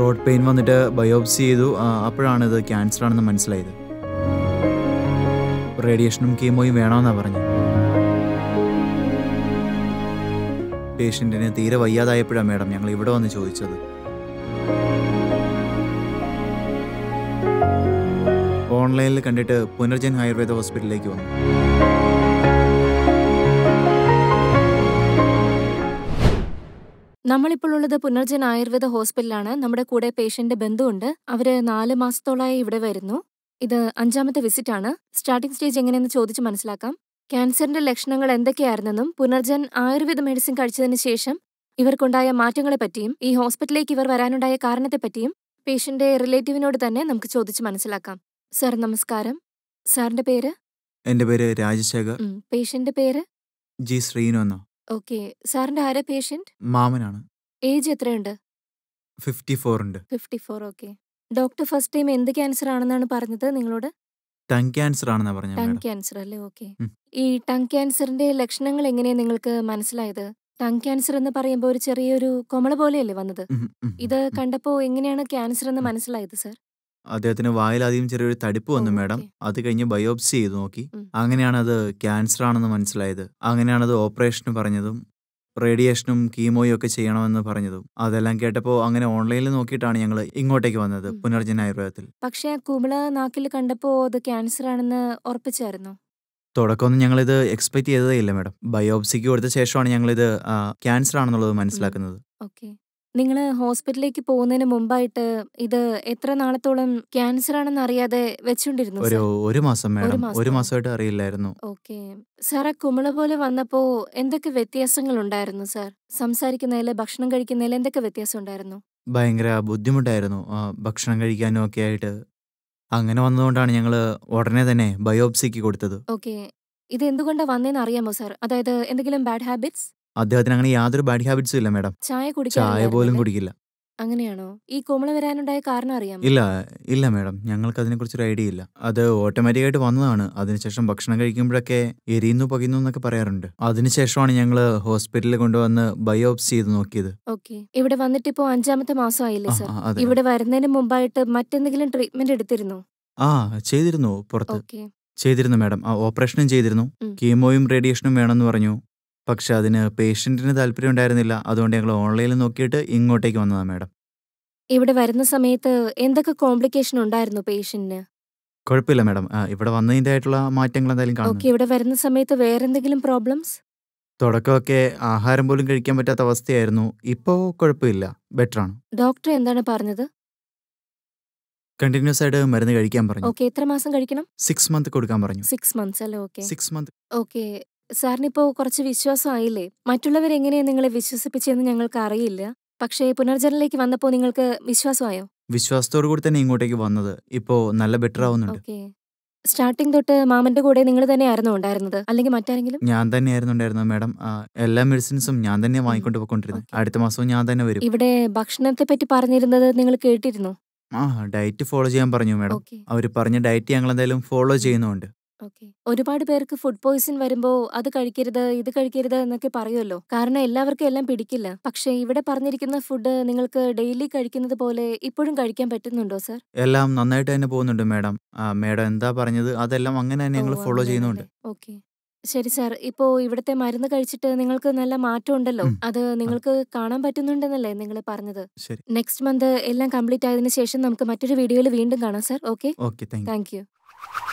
throat pain വന്നിട്ട് biopsy ചെയ്തു അപ്പോഴാണ് ഇത് ക്യാൻസർ ആണെന്ന് മനസ്സിലായത് റേഡിയേഷനും കീമോയും വേണമെന്നാണ് പറഞ്ഞത് പേഷ്യൻറ്റിന് തീരെ വയ്യാതായപ്പോഴാണ് മാഡം ഞങ്ങൾ ഇവിടെ വന്ന് ചോദിച്ചത് ഓൺലൈനിൽ കണ്ടിട്ട് പുനർജൻ ആയുർവേദ ഹോസ്പിറ്റലിലേക്ക് വന്നു നമ്മളിപ്പോൾ ഉള്ളത് പുനർജൻ ആയുർവേദ ഹോസ്പിറ്റലാണ് നമ്മുടെ കൂടെ പേഷ്യന്റ് ബന്ധുണ്ട് അവര് നാല് മാസത്തോളമായി ഇവിടെ വരുന്നു ഇത് അഞ്ചാമത്തെ വിസിറ്റ് ആണ് സ്റ്റാർട്ടിംഗ് സ്റ്റേജ് എങ്ങനെയെന്ന് ചോദിച്ച് മനസ്സിലാക്കാം ക്യാൻസറിന്റെ ലക്ഷണങ്ങൾ എന്തൊക്കെയായിരുന്നെന്നും പുനർജൻ ആയുർവേദ മെഡിസിൻ കഴിച്ചതിന് ശേഷം ഇവർക്കുണ്ടായ മാറ്റങ്ങളെപ്പറ്റിയും ഈ ഹോസ്പിറ്റലിലേക്ക് ഇവർ വരാനുണ്ടായ കാരണത്തെപ്പറ്റിയും പേഷ്യന്റെ റിലേറ്റീവിനോട് തന്നെ നമുക്ക് ചോദിച്ച് മനസ്സിലാക്കാം സാർ നമസ്കാരം സാറിന്റെ പേര് എന്റെ പേര് രാജശേഖർ പേഷ്യന്റെ പേര് ജി ശ്രീനോന്നോ ഓക്കെ സാറിന്റെ ആരാ പേഷ്യന്റ് മാമനാണ് ഏജ് എത്രയുണ്ട് ഫിഫ്റ്റി ഫോർ ഉണ്ട് fifty four okay doctor first time എന്ത് ക്യാൻസർ ആണെന്നാണ് പറഞ്ഞത് നിങ്ങളോട് ടങ് ക്യാൻസർ ആണെന്നാ പറഞ്ഞത് ടങ് ക്യാൻസർ അല്ലേ ഓക്കെ ഈ ടങ് ക്യാൻസറിന്റെ ലക്ഷണങ്ങൾ എങ്ങനെയാ നിങ്ങൾക്ക് മനസ്സിലായത് ടങ് ക്യാൻസർ എന്ന് പറയുമ്പോൾ ഒരു ചെറിയൊരു കൊമള പോലെയല്ലേ വന്നത് ഇത് കണ്ടപ്പോൾ എങ്ങനെയാണ് ക്യാൻസർ എന്ന് മനസ്സിലായത് സർ അദ്ദേഹത്തിന് വായിലാദ്യം ചെറിയൊരു തടിപ്പ് വന്നു മാഡം അത് കഴിഞ്ഞ് ബയോപ്സി ചെയ്തു നോക്കി അങ്ങനെയാണ് അത് ക്യാൻസർ ആണെന്ന് മനസ്സിലായത് അങ്ങനെയാണ് അത് ഓപ്പറേഷന് പറഞ്ഞതും റേഡിയേഷനും കീമോയും ഒക്കെ ചെയ്യണമെന്ന് പറഞ്ഞതും അതെല്ലാം കേട്ടപ്പോ അങ്ങനെ ഓൺലൈനിൽ നോക്കിയിട്ടാണ് ഞങ്ങൾ ഇങ്ങോട്ടേക്ക് വന്നത് പുനർജന ആയുർവേദത്തിൽ പക്ഷേ കുമിള നാക്കിൽ കണ്ടപ്പോ അത് ക്യാൻസർ ആണെന്ന് ഉറപ്പിച്ചായിരുന്നു തുടക്കമൊന്നും ഞങ്ങൾ ഇത് എക്സ്പെക്ട് ചെയ്തതേ ഇല്ല മാഡം ബയോപ്സിക്ക് കൊടുത്ത ശേഷമാണ് ഞങ്ങൾ ഇത് ക്യാൻസർ ആണെന്നുള്ളത് മനസ്സിലാക്കുന്നത് ഓക്കെ നിങ്ങൾ ഹോസ്പിറ്റലിലേക്ക് പോകുന്നതിന് മുമ്പായിട്ട് ഇത് എത്ര നാളത്തോളം ക്യാൻസർ ആണെന്ന് അറിയാതെ വെച്ചോണ്ടിരുന്നു ഒരു ഒരു മാസം മാഡം ഒരു മാസമായിട്ട് അറിയില്ലായിരുന്നു ഓക്കെ സാർ ആ കുമിള പോലെ വന്നപ്പോ എന്തൊക്കെ വ്യത്യാസങ്ങൾ ഉണ്ടായിരുന്നു സാർ സംസാരിക്കുന്നതിൽ ഭക്ഷണം കഴിക്കുന്നതിൽ എന്തൊക്കെ വ്യത്യാസം ഉണ്ടായിരുന്നു ഭയങ്കര ബുദ്ധിമുട്ടായിരുന്നു ഭക്ഷണം കഴിക്കാനും ഒക്കെ ആയിട്ട് അങ്ങനെ വന്നതുകൊണ്ടാണ് ഞങ്ങള് ഉടനെ തന്നെ ബയോപ്സിക്ക് കൊടുത്തത് ഓക്കെ ഇത് എന്തുകൊണ്ടാണ് വന്നതെന്ന് അറിയാമോ സാർ അതായത് എന്തെങ്കിലും ബാഡ് ഹാബിറ്റ്സ് അദ്ദേഹത്തിന് അങ്ങനെ യാതൊരു ബാഡ് ഹാബിറ്റ്സും ഇല്ല മാഡം ചായ ചായ പോലും കുടിക്കില്ല അങ്ങനെയാണോ ഈ കോമള വരാനുണ്ടായ കാരണം അറിയാം ഇല്ല ഇല്ല മാഡം ഞങ്ങൾക്ക് ഒരു ഐഡിയ ഇല്ല അത് ഓട്ടോമാറ്റിക്കായിട്ട് വന്നതാണ് അതിനുശേഷം ഭക്ഷണം കഴിക്കുമ്പോഴൊക്കെ എരിയുന്നു പകയുന്നു എന്നൊക്കെ പറയാറുണ്ട് അതിനുശേഷമാണ് ഞങ്ങൾ ഹോസ്പിറ്റലിൽ കൊണ്ടുവന്ന് ബയോപ്സി ചെയ്ത് നോക്കിയത് ഓക്കെ ഇവിടെ വന്നിട്ട് ഇപ്പോ അഞ്ചാമത്തെ മാസം ആയില്ലേ സർ ഇവിടെ വരുന്നതിന് മുമ്പായിട്ട് മറ്റെന്തെങ്കിലും ട്രീറ്റ്മെന്റ് എടുത്തിരുന്നോ ആ ചെയ്തിരുന്നു പുറത്ത് ചെയ്തിരുന്നു മാഡം ആ ഓപ്പറേഷനും ചെയ്തിരുന്നു കീമോയും റേഡിയേഷനും വേണമെന്ന് പറഞ്ഞു പക്ഷെ അതിന് പേഷ്യന്റിന് താല്പര്യം ഉണ്ടായിരുന്നില്ല അതുകൊണ്ട് ഞങ്ങൾ ഓൺലൈനിൽ നോക്കിയിട്ട് ഇങ്ങോട്ടേക്ക് വന്നതാണ് മാഡം ഇവിടെ വരുന്ന സമയത്ത് എന്തൊക്കെ കോംപ്ലിക്കേഷൻ ഉണ്ടായിരുന്നു പേഷ്യന്റിന് കുഴപ്പമില്ല മാഡം ഇവിടെ വന്നതിൻ്റെ ആയിട്ടുള്ള മാറ്റങ്ങൾ എന്തായാലും കാണും ഓക്കെ ഇവിടെ വരുന്ന സമയത്ത് വേറെ എന്തെങ്കിലും പ്രോബ്ലംസ് തുടക്കമൊക്കെ ആഹാരം പോലും കഴിക്കാൻ പറ്റാത്ത അവസ്ഥയായിരുന്നു ഇപ്പോൾ കുഴപ്പമില്ല ബെറ്ററാണ് ഡോക്ടർ എന്താണ് പറഞ്ഞത് കണ്ടിന്യൂസ് ആയിട്ട് മരുന്ന് കഴിക്കാൻ പറഞ്ഞു ഓക്കെ എത്ര മാസം കഴിക്കണം സിക്സ് മന്ത് കൊടുക്കാൻ പറഞ്ഞു സിക്സ് മന്ത്സ് അല്ലേ ഓക്കെ സിക്സ് മന്ത് ഓക്കെ സാറിനിപ്പോ കുറച്ച് വിശ്വാസമായില്ലേ എങ്ങനെയാ നിങ്ങളെ വിശ്വസിപ്പിച്ചെന്ന് ഞങ്ങൾക്ക് അറിയില്ല പക്ഷേ പുനർജനിലേക്ക് വന്നപ്പോൾ നിങ്ങൾക്ക് വിശ്വാസമായോ വിശ്വാസത്തോടു കൂടി തന്നെ ഇങ്ങോട്ടേക്ക് വന്നത് ഇപ്പോ നല്ല ബെറ്റർ ആവുന്നുണ്ട് സ്റ്റാർട്ടിംഗ് തൊട്ട് മാമന്റെ കൂടെ നിങ്ങൾ തന്നെയായിരുന്നു ഉണ്ടായിരുന്നത് അല്ലെങ്കിൽ മറ്റാരെങ്കിലും ഞാൻ തന്നെയായിരുന്നു ഉണ്ടായിരുന്നത് മാഡം എല്ലാ മെഡിസിൻസും ഞാൻ തന്നെ വാങ്ങിക്കൊണ്ട് പോയിക്കൊണ്ടിരുന്നത് അടുത്ത മാസവും ഞാൻ തന്നെ വരും ഇവിടെ ഭക്ഷണത്തെ പറ്റി പറഞ്ഞിരുന്നത് നിങ്ങൾ കേട്ടിരുന്നു ആ ഡയറ്റ് ഫോളോ ചെയ്യാൻ പറഞ്ഞു മാഡം അവർ പറഞ്ഞ ഡയറ്റ് ഞങ്ങൾ എന്തായാലും ഫോളോ ചെയ്യുന്നുണ്ട് ഒരുപാട് പേർക്ക് ഫുഡ് പോയിസൺ വരുമ്പോ അത് കഴിക്കരുത് ഇത് കഴിക്കരുത് എന്നൊക്കെ പറയുമല്ലോ കാരണം എല്ലാവർക്കും എല്ലാം പിടിക്കില്ല പക്ഷേ ഇവിടെ പറഞ്ഞിരിക്കുന്ന ഫുഡ് നിങ്ങൾക്ക് ഡെയിലി കഴിക്കുന്നത് പോലെ ഇപ്പോഴും കഴിക്കാൻ പറ്റുന്നുണ്ടോ സർ എല്ലാം നന്നായിട്ട് തന്നെ പോകുന്നുണ്ട് മാഡം മാഡം എന്താ പറഞ്ഞത് അതെല്ലാം അങ്ങനെ തന്നെ ഞങ്ങൾ ഫോളോ ചെയ്യുന്നുണ്ട് ഓക്കെ ശരി സാർ ഇപ്പോ ഇവിടത്തെ മരുന്ന് കഴിച്ചിട്ട് നിങ്ങൾക്ക് നല്ല മാറ്റം ഉണ്ടല്ലോ അത് നിങ്ങൾക്ക് കാണാൻ പറ്റുന്നുണ്ടെന്നല്ലേ നിങ്ങൾ പറഞ്ഞത് നെക്സ്റ്റ് മന്ത് എല്ലാം കംപ്ലീറ്റ് ആയതിനു ശേഷം നമുക്ക് മറ്റൊരു വീഡിയോയിൽ വീണ്ടും കാണാം സാർ ഓക്കെ താങ്ക് യു